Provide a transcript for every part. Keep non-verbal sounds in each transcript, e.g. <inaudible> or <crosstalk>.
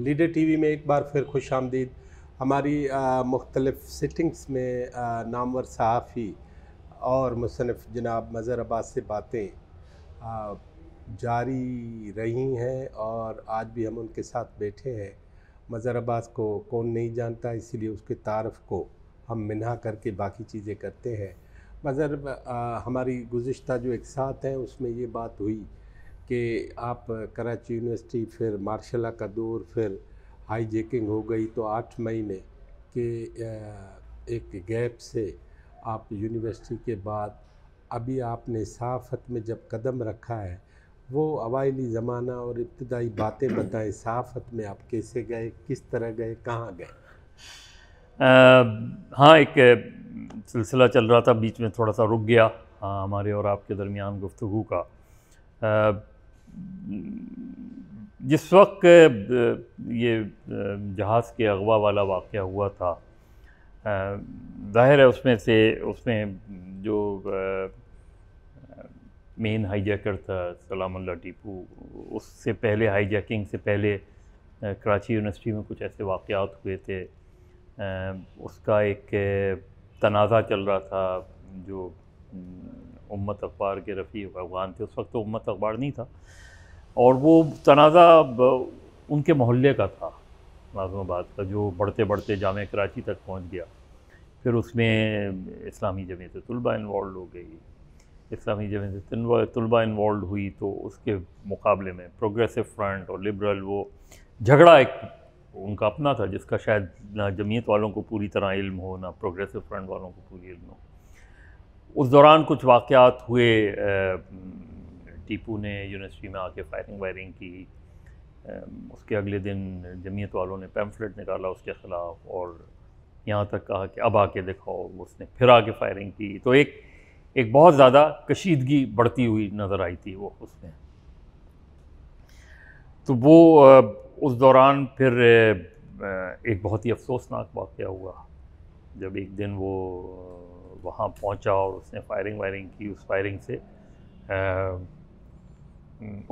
Leader TV में एक बार फिर खुश आमदीद हमारी मुख्तलफ़ सिटिंग्स में नामवर सहाफ़ी और मुसनफ़ जनाब मज़र अब्बास से बातें जारी रही हैं और आज भी हम उनके साथ बैठे हैं मज़र अब्बास को कौन नहीं जानता इसीलिए उसके तारफ़ को हम मिना करके बाकी चीज़ें करते हैं मज़र हमारी गुज्त जो एक साथ हैं उसमें ये बात हुई कि आप कराची यूनिवर्सिटी फिर मार्शाला का दौर फिर हाई जेकिंग हो गई तो आठ महीने के एक गैप से आप यूनिवर्सिटी के बाद अभी आपने सहाफ़त में जब कदम रखा है वो अवायली ज़माना और इब्तदाई बातें बताएं सहाफ़त में आप कैसे गए किस तरह गए कहाँ गए आ, हाँ एक सिलसिला चल रहा था बीच में थोड़ा सा रुक गया हाँ हमारे और आपके दरमियान गुफ्तु का आ, जिस वक्त ये जहाज़ के अगवा वाला वाक़ हुआ था ज़ाहिर है उसमें से उसमें जो मेन हाईजैकर था सलामुल्ला टीपू उससे पहले हाईजैकिंग से पहले कराची यूनिवर्सिटी में कुछ ऐसे वाक़ात हुए थे उसका एक तनाज़ा चल रहा था जो उम्मत अखबार के रफ़ी अफगान थे उस वक्त तो उम्मत अखबार नहीं था और वो तनाज़ा उनके मोहल्ले का था नाजमाबाद का जो बढ़ते बढ़ते जाम कराची तक पहुँच गया फिर उसमें इस्लामी जमीत तलबा इन्वॉल्व हो गई इस्लामी जमीत तलबा इन्वॉल्व हुई तो उसके मुकाबले में प्रोग्रेसिव फ्रंट और लिबरल वो झगड़ा एक उनका अपना था जिसका शायद ना जमीयत वालों को पूरी तरह इल्म हो ना प्रोग्रेसिव फ्रंट वालों को पूरी इल्म हो उस दौरान कुछ वाक़ात हुए टीपू ने यूनिवर्सिटी में आके फायरिंग वायरिंग की उसके अगले दिन जमीयत वालों ने पैम्फलेट निकाला उसके ख़िलाफ़ और यहाँ तक कहा कि अब आके दिखाओ उसने फिर आके फायरिंग की तो एक एक बहुत ज़्यादा कशीदगी बढ़ती हुई नज़र आई थी वो उसमें तो वो उस दौरान फिर एक बहुत ही अफसोसनाक वाक़ हुआ जब एक दिन वो वहाँ पहुँचा और उसने फायरिंग वायरिंग की उस फायरिंग से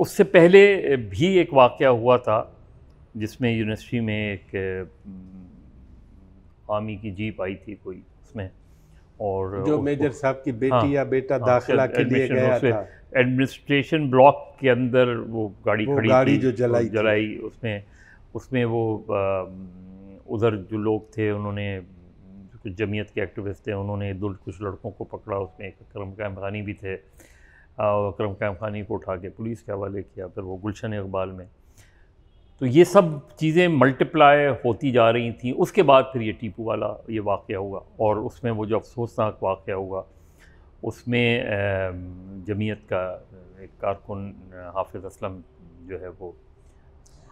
उससे पहले भी एक वाक़ हुआ था जिसमें यूनिवर्सिटी में एक आर्मी की जीप आई थी कोई उसमें और जो मेजर साहब की बेटी हाँ, या बेटा हाँ, दाखिला के लिए गया था एडमिनिस्ट्रेशन ब्लॉक के अंदर वो गाड़ी वो खड़ी गाड़ी थी, जो जलाई जलाई उसमें उसमें वो उधर जो लोग थे उन्होंने जो जमीयत के एक्टिविस्ट थे उन्होंने दो कुछ लड़कों को पकड़ा उसमें एक अक्रम कायम खानी भी थे अक्रम कायम खानी को उठा के पुलिस के हवाले किया फिर वो गुलशन इकबाल में तो ये सब चीज़ें मल्टीप्लाई होती जा रही थी उसके बाद फिर ये टीपू वाला ये वाक़ हुआ और उसमें वो जो अफसोसनाक वाक़ हुआ उसमें जमीयत का एक कारकुन हाफिज़ असलम जो है वो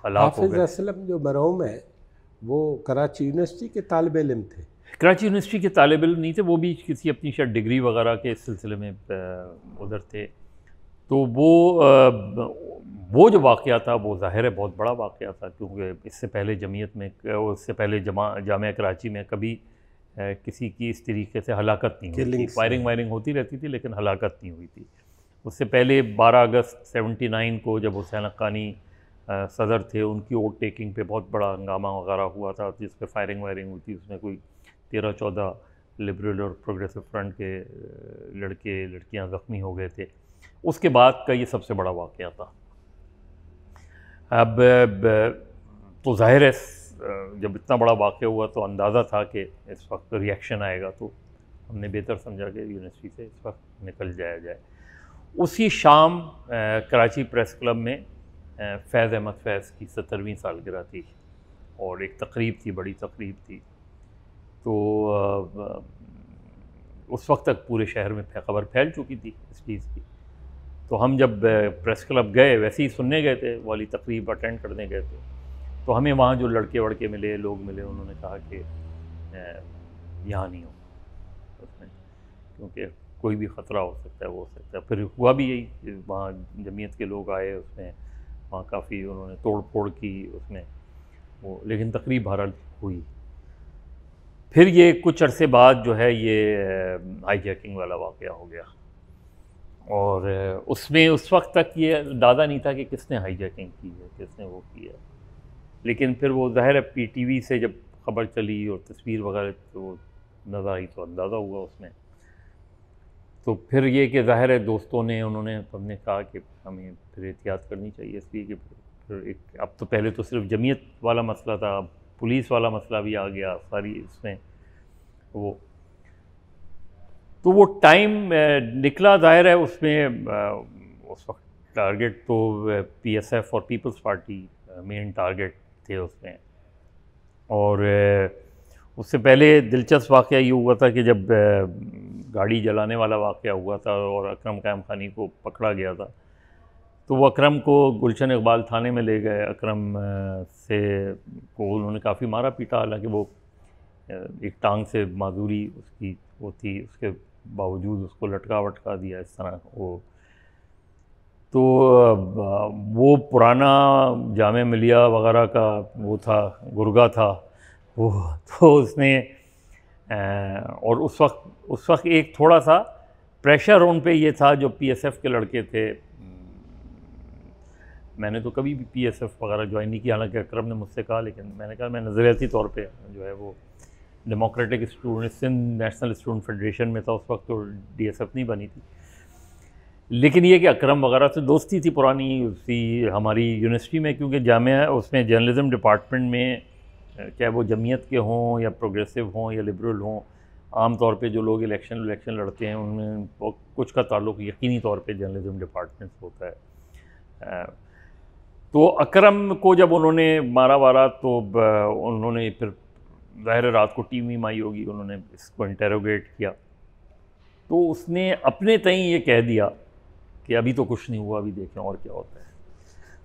हाफिज़ असलम जो मरहूम है वो कराची यूनिवर्सिटी के तालब इम थे कराची यूनिवर्सिटी के तालब इम नहीं थे वो भी किसी अपनी शायद डिग्री वगैरह के सिलसिले में उधर थे तो वो वो जो वाक़ था वो ज़ाहिर है बहुत बड़ा वाक़ था क्योंकि इससे पहले जमीयत में उससे पहले जमा जाम कराची में कभी किसी की इस तरीके से हलाकत नहीं हुई थी फायरिंग वायरिंग होती रहती थी लेकिन हलाकत नहीं हुई थी उससे पहले 12 अगस्त 79 को जब हुसैन अक्कानी सदर थे उनकी ओवर टेकिंग पे बहुत बड़ा हंगामा वगैरह हुआ था जिस पर फायरिंग वायरिंग हुई थी उसमें कोई तेरह चौदह लिबरल और प्रोग्रेसिव फ्रंट के लड़के लड़कियां ज़ख्मी हो गए थे उसके बाद का ये सबसे बड़ा वाक़ था अब तो ज़ाहिर है जब इतना बड़ा वाक़ हुआ तो अंदाज़ा था कि इस वक्त रिएक्शन आएगा तो हमने बेहतर समझा कि यूनिवर्सिटी से इस वक्त निकल जाया जाए उसी शाम कराची प्रेस क्लब में फैज़ अहमद फैज़ की सत्तरवीं सालगिरह थी और एक तकरीब थी बड़ी तकरीब थी तो उस वक्त तक पूरे शहर में खबर फैल चुकी थी इस चीज़ की तो हम जब प्रेस क्लब गए वैसे ही सुनने गए थे वाली तकरीब अटेंड करने गए थे तो हमें वहाँ जो लड़के वड़के मिले लोग मिले उन्होंने कहा कि यहाँ नहीं हो उसमें क्योंकि कोई भी ख़तरा हो सकता है वो हो सकता है फिर हुआ भी यही वहाँ जमीयत के लोग आए उसमें वहाँ काफ़ी उन्होंने तोड़ फोड़ की उसमें वो लेकिन तकरीब बहरहाल हुई फिर ये कुछ अरसे बाद जो है ये हाईजैकिंग वाला वाक़ हो गया और उसमें उस वक्त तक ये दादा नहीं था कि किसने हाईजैकिंग की है किसने वो की है लेकिन फिर वो ज़ाहिर है पी टी वी से जब खबर चली और तस्वीर वगैरह तो नज़र आई तो अंदाज़ा हुआ उसमें तो फिर ये कि ज़ाहिर है दोस्तों ने उन्होंने सबने कहा कि हमें फिर एहतियात करनी चाहिए इसलिए कि फिर एक अब तो पहले तो सिर्फ जमीयत वाला मसला था अब पुलिस वाला मसला भी आ गया सारी इसमें वो तो वो टाइम निकला जाहिर है उसमें उस वक्त टारगेट तो पीएसएफ और पीपल्स पार्टी मेन टारगेट थे उसमें और उससे पहले दिलचस्प वाक़ ये हुआ था कि जब गाड़ी जलाने वाला वाक़ हुआ था और अकरम कायम खानी को पकड़ा गया था तो वो अक्रम को गुलशन इकबाल थाने में ले गए अक्रम से को उन्होंने काफ़ी मारा पीटा हालांकि वो एक टांग से माजूरी उसकी वो थी उसके बावजूद उसको लटका वटका दिया इस तरह वो तो वो पुराना जाम मिलिया वगैरह का वो था गुर्गा था वो तो उसने और उस वक्त उस वक्त एक थोड़ा सा प्रेशर उन पे ये था जो पीएसएफ के लड़के थे मैंने तो कभी भी पी एस एफ वगैरह ज्वाइन नहीं किया हालांकि अक्रम ने मुझसे कहा लेकिन मैंने कहा मैं नज़रियाती तौर पर जो है वो democratic student Sindh national student federation में था उस वक्त तो डी एस एफ नहीं बनी थी लेकिन ये कि अक्रम वगैरह से दोस्ती थी पुरानी उसी हमारी यूनिवर्सिटी में क्योंकि जामिया उसमें जर्नलिज़म डिपार्टमेंट में चाहे वो जमीयत के हों या प्रोग्रेसिव हों या लिबरल हों आम तौर पे जो लोग इलेक्शन इलेक्शन लड़ते हैं उनमें कुछ का ताल्लुक यकीनी तौर पे जर्नलिज़म डिपार्टमेंट से होता है तो अकरम को जब उन्होंने मारा वारा तो उन्होंने फिर ज़ाहिर रात को टीम ही माई होगी उन्होंने इसको इंटेरोगेट किया तो उसने अपने तई ये कह दिया कि अभी तो कुछ नहीं हुआ अभी देखें और क्या होता है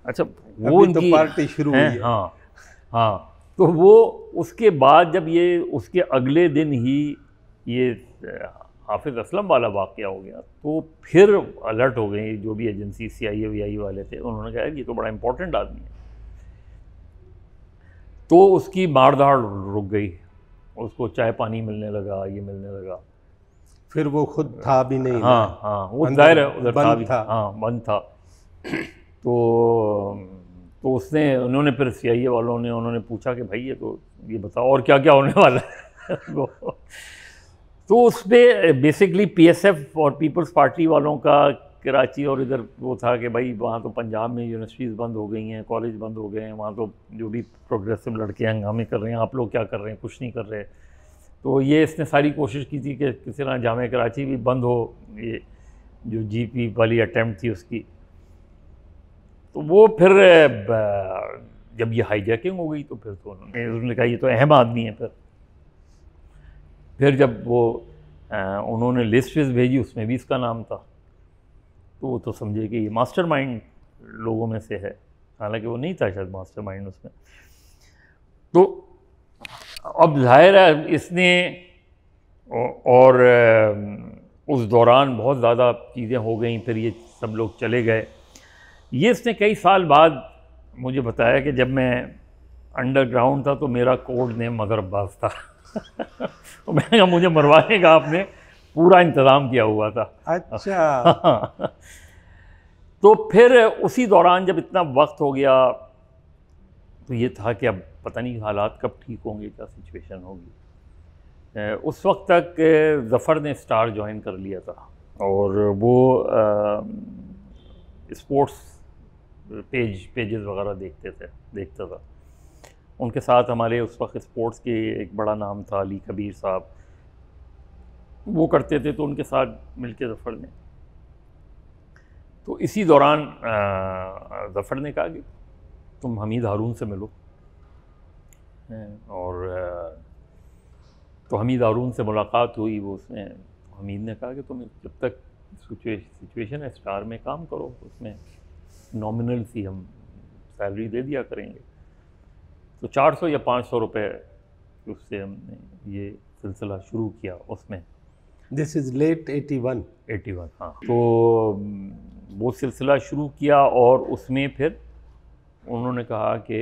अच्छा वो तो पार्टी शुरू हुई हाँ हाँ तो वो उसके बाद जब ये उसके अगले दिन ही ये हाफिज़ असलम वाला वाक़ हो गया तो फिर अलर्ट हो गई जो भी agency C I A V आई वाले थे उन्होंने कहा ये तो बड़ा इम्पोर्टेंट आदमी है तो उसकी धाड़ रुक गई उसको चाय पानी मिलने लगा ये मिलने लगा फिर वो खुद था भी नहीं हाँ हाँ वो जाहिर है उधर था भी था हाँ बंद था तो तो उसने उन्होंने फिर सी आई ए वालों ने उन्होंने पूछा कि भाई ये तो ये बताओ और क्या क्या होने वाला है <laughs> तो उस पर बेसिकली पीएसएफ और पीपल्स पार्टी वालों का कराची और इधर वो था कि भाई वहाँ तो पंजाब में यूनिवर्सिटीज़ बंद हो गई हैं कॉलेज बंद हो गए हैं वहाँ तो जो भी प्रोग्रेसिव लड़के हंगामे कर रहे हैं आप लोग क्या कर रहे हैं कुछ नहीं कर रहे तो ये इसने सारी कोशिश की थी कि किसी तरह जाम कराची भी बंद हो ये जो जीपी वाली अटैम्प्ट थी उसकी तो वो फिर जब ये हाईजैकिंग हो गई तो फिर तो उन्होंने उन्होंने कहा ये तो अहम आदमी है फिर फिर जब वो आ, उन्होंने विस्ट भेजी उसमें भी इसका नाम था तो वो तो समझे कि ये माइंड लोगों में से है हालांकि वो नहीं था शायद माइंड उसमें तो अब जाहिर है इसने और उस दौरान बहुत ज़्यादा चीज़ें हो गई फिर ये सब लोग चले गए ये इसने कई साल बाद मुझे बताया कि जब मैं अंडरग्राउंड था तो मेरा कोड नेम मगर अब्बास था तो मैंने कहा मुझे मरवाने का आपने पूरा इंतज़ाम किया हुआ था अच्छा <laughs> तो फिर उसी दौरान जब इतना वक्त हो गया तो ये था कि अब पता नहीं हालात कब ठीक होंगे क्या सिचुएशन होगी उस वक्त तक जफ़र ने स्टार ज्वाइन कर लिया था और वो स्पोर्ट्स पेज पेजेस वगैरह देखते थे देखता था उनके साथ हमारे उस वक्त स्पोर्ट्स के एक बड़ा नाम था अली कबीर साहब वो करते थे तो उनके साथ मिल के जफ़र ने तो इसी दौरान जफ़र ने कहा कि तुम हमीद हारून से मिलो और तो हमीद हारून से मुलाकात हुई वो उसने हमीद ने कहा कि तुम जब तक सिचुएशन है स्टार में काम करो उसमें नॉमिनल सी हम सैलरी दे दिया करेंगे तो 400 या 500 रुपए उससे हमने ये सिलसिला शुरू किया उसमें दिस इज़ लेट 81 81 हाँ तो वो सिलसिला शुरू किया और उसमें फिर उन्होंने कहा कि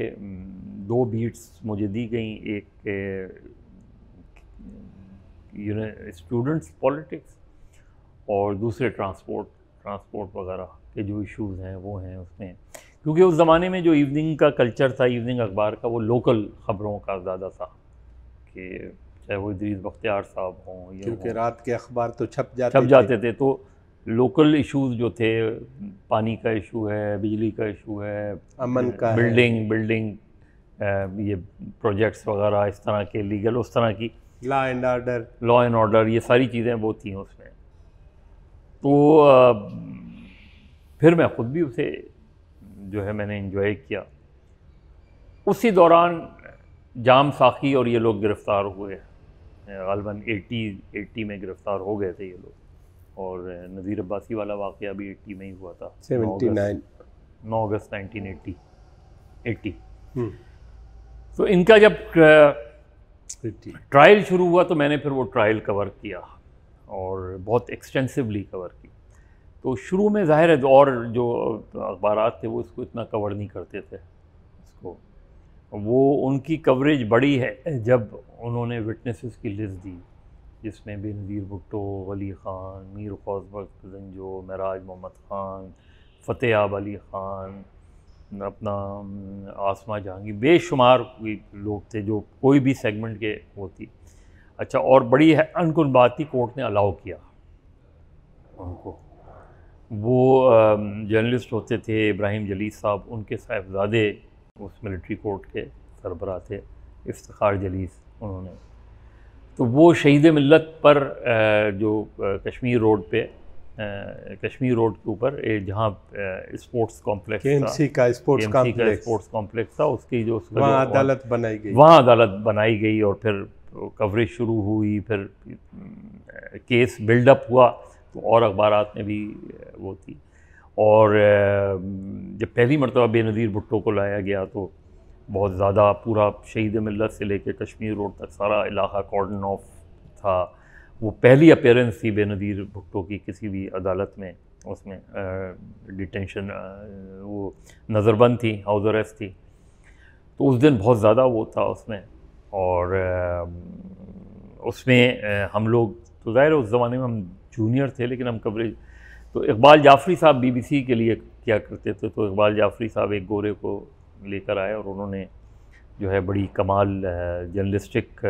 दो बीट्स मुझे दी गई एक स्टूडेंट्स पॉलिटिक्स और दूसरे ट्रांसपोर्ट ट्रांसपोर्ट वगैरह के जो इश्यूज हैं वो हैं उसमें क्योंकि उस ज़माने में जो इवनिंग का कल्चर था इवनिंग अखबार का वो लोकल ख़बरों का ज़्यादा था कि चाहे वो इदरीज बख्तियार साहब हों क्योंकि रात के अखबार तो छप जाते छप जाते थे, थे तो लोकल इश्यूज जो थे पानी का इशू है बिजली का इशू है अमन का बिल्डिंग है। बिल्डिंग ये प्रोजेक्ट्स वगैरह इस तरह के लीगल उस तरह की law and order law and order ये सारी चीज़ें वो थी उसमें तो आ, फिर मैं ख़ुद भी उसे जो है मैंने इन्जॉय किया उसी दौरान जाम साखी और ये लोग गिरफ़्तार हुए गलबन एट्टी एट्टी में गिरफ़्तार हो गए थे ये लोग और नज़ीर अब्बासी वाला वाक़ भी एट्टी में ही हुआ था सेवेंटी नाइन नौ अगस्त नाइनटीन एट्टी एट्टी हम्म। तो इनका जब ट्रायल शुरू हुआ तो मैंने फिर वो ट्रायल कवर किया और बहुत एक्सटेंसिवली कवर किया तो शुरू में जाहिर है और जो अखबार थे वो इसको इतना कवर नहीं करते थे इसको वो उनकी कवरेज बड़ी है जब उन्होंने विटनेसेस की लिस्ट दी जिसमें बेनज़ीर भुट्टो वली ख़ान मीर खौसबक जंजो महराज मोहम्मद ख़ान फ़तेह आब अली ख़ान अपना आसमा जहांगीर बेशुमार लोग थे जो कोई भी सेगमेंट के वो थी अच्छा और बड़ी है अनकुन बात थी कोर्ट ने अलाउ किया उनको वो जर्नलिस्ट होते थे इब्राहिम जलील साहब उनके साहबजादे उस मिलिट्री कोर्ट के सरबरा थे इफ्तार जलीस उन्होंने तो वो शहीद मिलत पर जो कश्मीर रोड पे कश्मीर रोड के ऊपर जहाँ स्पोर्ट्स कॉम्प्लेक्स का स्पोर्ट्स कॉम्प्लेक्स स्पोर्ट्स कॉम्प्लेक्स था उसकी जो वहाँ अदालत बनाई गई वहाँ अदालत बनाई गई और फिर कवरेज शुरू हुई फिर केस बिल्डअप हुआ और अखबार में भी वो थी और जब पहली मरतबा बेनज़ीर भुट्टो को लाया गया तो बहुत ज़्यादा पूरा शहीद मिलत से लेकर कश्मीर रोड तक सारा इलाका कॉर्डन ऑफ था वो पहली अपेयरेंस थी बेनज़ीर भुट्टो की किसी भी अदालत में उसमें डिटेंशन वो नज़रबंद थी हाउस अरेस्ट थी तो उस दिन बहुत ज़्यादा वो था उसमें और उसमें हम लोग तो ज़ाहिर उस ज़माने में हम जूनियर थे लेकिन हम कवरेज तो इकबाल जाफरी साहब बीबीसी के लिए क्या करते थे तो इकबाल जाफरी साहब एक गोरे को लेकर आए और उन्होंने जो है बड़ी कमाल जर्नलिस्टिक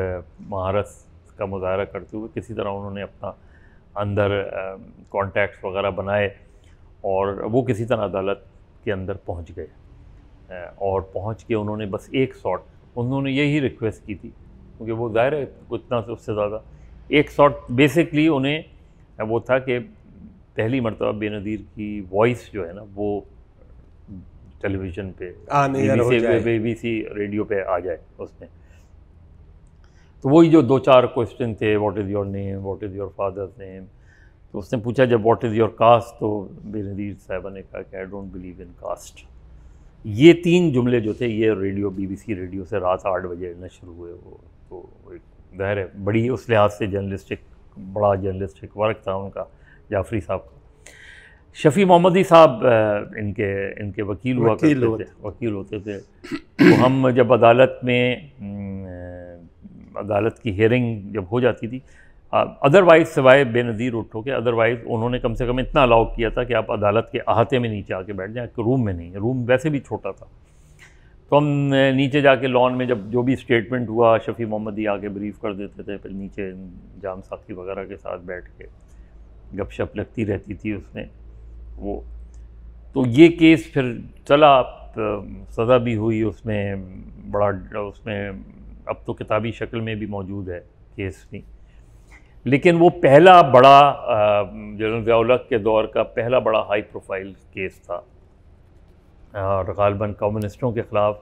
महारत का मुजाहरा करते हुए किसी तरह उन्होंने अपना अंदर कॉन्टैक्ट्स वगैरह बनाए और वो किसी तरह अदालत के अंदर पहुंच गए और पहुंच के उन्होंने बस एक शॉट उन्होंने यही रिक्वेस्ट की थी क्योंकि वो ज़ाहिर है उतना से उससे ज़्यादा एक शॉट बेसिकली उन्हें वो था कि पहली मरतबा बेनदीर की वॉइस जो है ना वो टेलीविज़न पे बीबीसी रेडियो पे आ जाए उसमें तो वही जो दो चार क्वेश्चन थे what is your name what is your father's name तो उसने पूछा जब व्हाट इज़ योर कास्ट तो बेनदीर साहबा ने कहा कि I don't believe in caste ये तीन जुमले जो थे ये रेडियो बीबीसी रेडियो से रात आठ बजे नशर हुए वो तो एक ज़ाहिर है बड़ी उस लिहाज से जर्नलिस्टिक बड़ा जर्नलिस्टिक वर्क था उनका जाफरी साहब का शफ़ी मोहम्मदी साहब इनके इनके वकील हुआ वकील करते होते थे वकील होते थे तो हम जब अदालत में अदालत की हयरिंग जब हो जाती थी अदरवाइज़ सिवाय बेनज़ीर उठो के अदरवाइज़ उन्होंने कम से कम इतना अलाउ किया था कि आप अदालत के अहाते में नीचे आके बैठ जाएं रूम में नहीं रूम वैसे भी छोटा था तो हम uh, नीचे जाके लॉन में जब जो भी स्टेटमेंट हुआ शफ़ी मोहम्मदी आके ब्रीफ कर देते थे फिर नीचे जाम साथी वगैरह के साथ बैठ के गपशप लगती रहती थी उसमें वो तो ये केस फिर चला सज़ा भी हुई उसमें बड़ा उसमें अब तो किताबी शक्ल में भी मौजूद है केस भी लेकिन वो पहला बड़ा जनरल व्यालक के दौर का पहला बड़ा हाई प्रोफाइल केस था और गालबन कम्युनिस्टों के ख़िलाफ़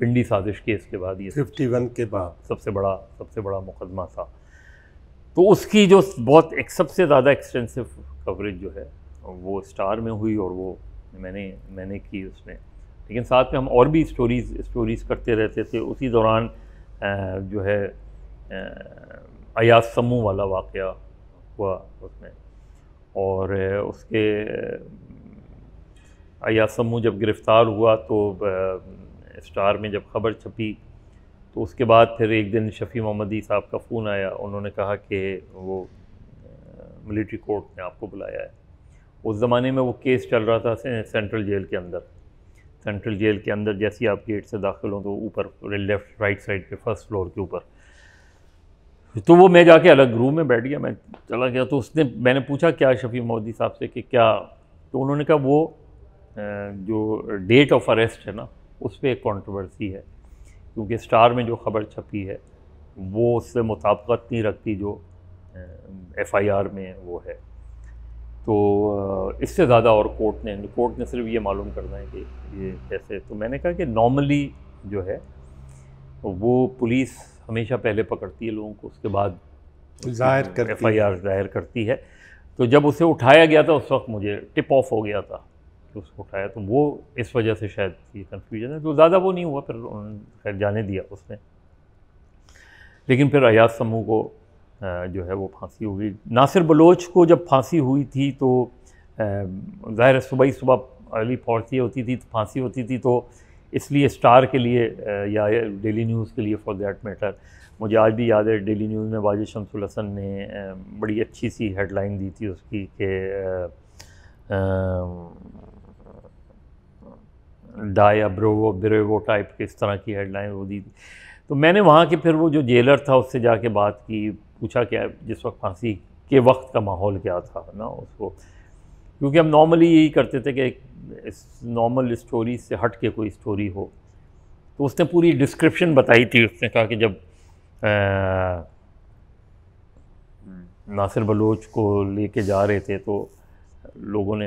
पिंडी साजिश केस के बाद ये फिफ्टी वन के बाद सबसे बड़ा सबसे बड़ा मुकदमा था तो उसकी जो बहुत एक सबसे ज़्यादा एक्सटेंसिव कवरेज जो है वो स्टार में हुई और वो मैंने मैंने की उसमें लेकिन साथ में हम और भी स्टोरीज़ स्टोरीज़ करते रहते थे उसी दौरान जो है अयास समूह वाला वाक़ हुआ उसमें और उसके अयाज जब गिरफ़्तार हुआ तो स्टार में जब खबर छपी तो उसके बाद फिर एक दिन शफ़ी मोहम्मदी साहब का फ़ोन आया उन्होंने कहा कि वो मिलिट्री कोर्ट ने आपको बुलाया है उस ज़माने में वो केस चल रहा था से, सेंट्रल जेल के अंदर सेंट्रल जेल के अंदर जैसे आप गेट से दाखिल हों तो ऊपर लेफ़्ट राइट साइड पे फर्स्ट फ्लोर के ऊपर तो वो मैं जाके अलग रूम में बैठ गया मैं चला गया तो उसने मैंने पूछा क्या शफ़ी मोदी साहब से कि क्या तो उन्होंने कहा वो जो डेट ऑफ अरेस्ट है ना उस पर एक कॉन्ट्रोवर्सी है क्योंकि स्टार में जो खबर छपी है वो उससे मुताबकत नहीं रखती जो एफआईआर में वो है तो इससे ज़्यादा और कोर्ट ने कोर्ट ने सिर्फ ये मालूम करना है कि ये कैसे तो मैंने कहा कि नॉर्मली जो है वो पुलिस हमेशा पहले पकड़ती है लोगों को उसके बाद जाहिर एफ आई आर जाहिर करती है तो जब उसे उठाया गया था उस वक्त मुझे टिप ऑफ हो गया था कि उसको उठाया तो वो इस वजह से शायद ये कन्फ्यूजन है जो ज़्यादा वो नहीं हुआ फिर उन्होंने खैर जाने दिया उसने लेकिन फिर अयाज समूह को जो है वो फांसी हो गई नासिर बलोच को जब फांसी हुई थी तो ज़ाहिर सुबह ही सुबह अर्ली फांसी होती थी तो फांसी होती थी तो इसलिए स्टार के लिए या डेली न्यूज़ के लिए फॉर देट मैटर मुझे आज भी याद है डेली न्यूज़ में वाजिद शमसुल हसन ने बड़ी अच्छी सी हेडलाइन दी थी उसकी कि डाया ब्रोवो ब्रेवो टाइप के इस तरह की हेडलाइन वो दी थी तो मैंने वहाँ के फिर वो जो जेलर था उससे जाके बात की पूछा क्या जिस वक्त फांसी के वक्त का माहौल क्या था ना उसको क्योंकि हम नॉर्मली यही करते थे कि इस नॉर्मल स्टोरी से हट के कोई स्टोरी हो तो उसने पूरी डिस्क्रिप्शन बताई थी उसने कहा कि जब आ, हम्म। नासिर बलोच को लेके जा रहे थे तो लोगों ने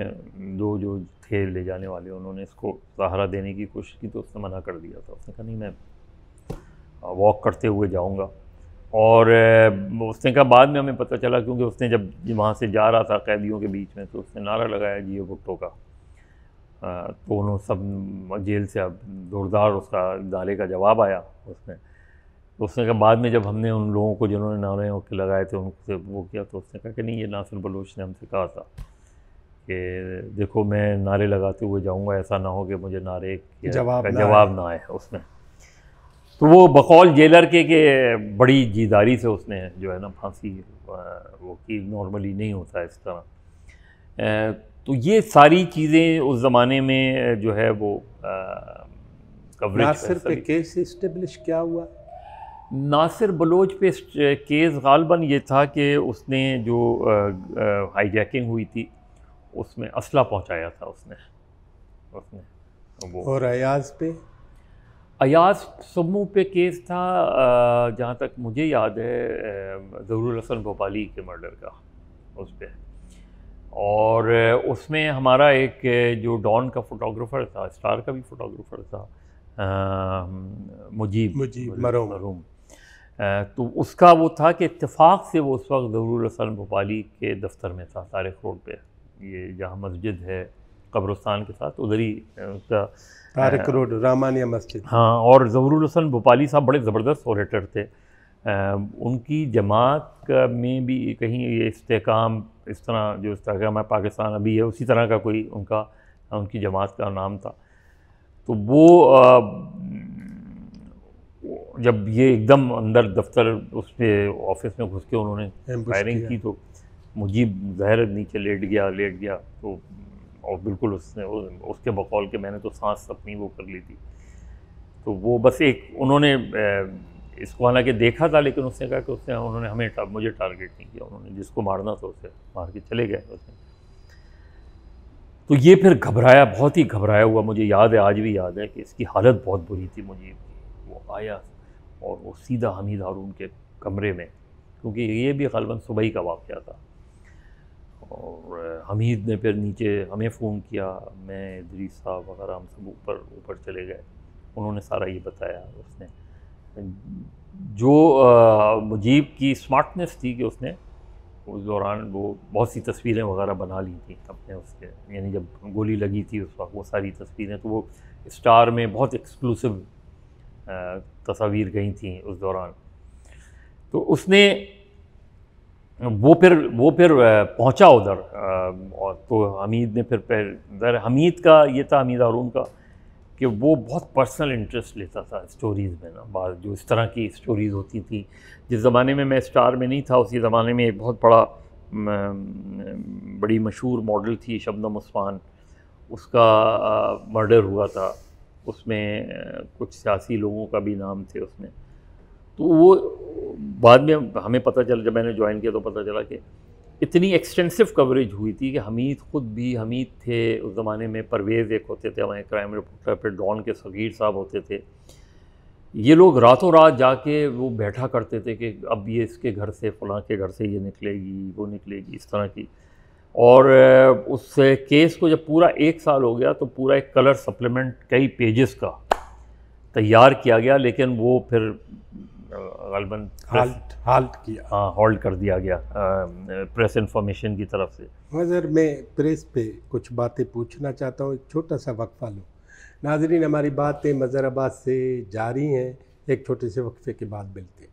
दो जो थे ले जाने वाले उन्होंने इसको सहारा देने की कोशिश की तो उसने मना कर दिया था उसने कहा नहीं मैं वॉक करते हुए जाऊँगा और उसने कहा बाद में हमें पता चला क्योंकि उसने जब वहाँ से जा रहा था कैदियों के बीच में तो उसने नारा लगाया जियो भुट्टो का तो उन्होंने सब जेल से अब जोरदार उसका नारे का जवाब आया तो उसने कहा बाद में जब हमने उन लोगों को जिन्होंने नारे होकर लगाए थे उनसे वो किया तो उसने कहा कि नहीं ये नासिर बलोच ने हमसे कहा था कि देखो मैं नारे लगाते हुए जाऊंगा ऐसा ना हो कि मुझे नारे जवाब ना जवाब ना आए उसमें तो वो बकौल जेलर के के बड़ी जीदारी से उसने जो है ना फांसी वो की नॉर्मली नहीं होता इस तरह तो ये सारी चीज़ें उस ज़माने में जो है वो नासिर पे केस इस्टेब्लिश क्या हुआ नासिर बलोच पे केस गालबन ये था कि उसने जो हाईजैकिंग हुई थी उसमें असला पहुंचाया था उसने उसने वो और अयाज पे अयाज समूह पे केस था जहाँ तक मुझे याद है ज़रूर हसन भोपाली के मर्डर का उस पर और उसमें हमारा एक जो डॉन का फोटोग्राफ़र था स्टार का भी फोटोग्राफ़र था आ, मुजीब मुजीब मरूम मरूम तो उसका वो था कि इतफ़ाक़ से वो उस वक्त ज़रूर हसन भोपाली के दफ्तर में था तारिक रोड पे ये जहाँ मस्जिद है कब्रस्तान के साथ उधर ही उसका तारक रोड रामानिया मस्जिद हाँ और जहरुल हसन भोपाली साहब बड़े ज़बरदस्त ऑडिटर थे आ, उनकी जमात का में भी कहीं ये इस्तेकाम इस तरह जो इस्तेकाम है पाकिस्तान अभी है उसी तरह का कोई उनका उनकी जमात का नाम था तो वो आ, जब ये एकदम अंदर दफ्तर उस पर ऑफिस में घुस के उन्होंने फायरिंग की तो मुजीब जहर नीचे लेट गया लेट गया तो और बिल्कुल उसने उसके बकौल के मैंने तो सांस अपनी वो कर ली थी तो वो बस एक उन्होंने इसको हालांकि देखा था लेकिन उसने कहा कि उसने उन्होंने हमें टा, मुझे टारगेट नहीं किया उन्होंने जिसको मारना था उसे मार के चले गए उसने तो ये फिर घबराया बहुत ही घबराया हुआ मुझे याद है आज भी याद है कि इसकी हालत बहुत बुरी थी मुझे वो आया और वो सीधा हमीद हारून के कमरे में क्योंकि ये भी गलबन सुबह ही का वाक़ था और हमीद ने फिर नीचे हमें फ़ोन किया मैं इदरीस साहब वगैरह हम सब ऊपर ऊपर चले गए उन्होंने सारा ये बताया उसने जो आ, मुजीब की स्मार्टनेस थी कि उसने उस दौरान वो बहुत सी तस्वीरें वगैरह बना ली थी अपने उसके यानी जब गोली लगी थी उस वक्त वो सारी तस्वीरें तो वो स्टार में बहुत एक्सक्लूसिव तस्वीर गई थी उस दौरान तो उसने वो फिर वो फिर पहुंचा उधर और तो हमीद ने फिर पहले हमीद का ये था हमीद हारून का कि वो बहुत पर्सनल इंटरेस्ट लेता था स्टोरीज़ में ना बाद जो इस तरह की स्टोरीज़ होती थी जिस ज़माने में मैं स्टार में नहीं था उसी ज़माने में एक बहुत बड़ा बड़ी मशहूर मॉडल थी शबनम उस्मान उसका मर्डर हुआ था उसमें कुछ सियासी लोगों का भी नाम थे उसमें तो वो बाद में हमें पता चला जब मैंने ज्वाइन किया तो पता चला कि इतनी एक्सटेंसिव कवरेज हुई थी कि हमीद ख़ुद भी हमीद थे उस ज़माने में परवेज़ एक होते थे हमारे क्राइम रिपोर्टर फिर डॉन के सगीर साहब होते थे ये लोग रातों रात जाके वो बैठा करते थे कि अब ये इसके घर से फलां के घर से ये निकलेगी वो निकलेगी इस तरह की और उस केस को जब पूरा एक साल हो गया तो पूरा एक कलर सप्लीमेंट कई पेजेस का तैयार किया गया लेकिन वो फिर गलबन हाल्ट हाल्ट किया हाँ हॉल्ट कर दिया गया प्रेस इंफॉर्मेशन की तरफ से हाँ सर मैं प्रेस पे कुछ बातें पूछना चाहता हूँ एक छोटा सा वक्फा लो नाजरीन हमारी बातें मज़र आबाद से जारी हैं एक छोटे से वक्फे के बाद मिलते हैं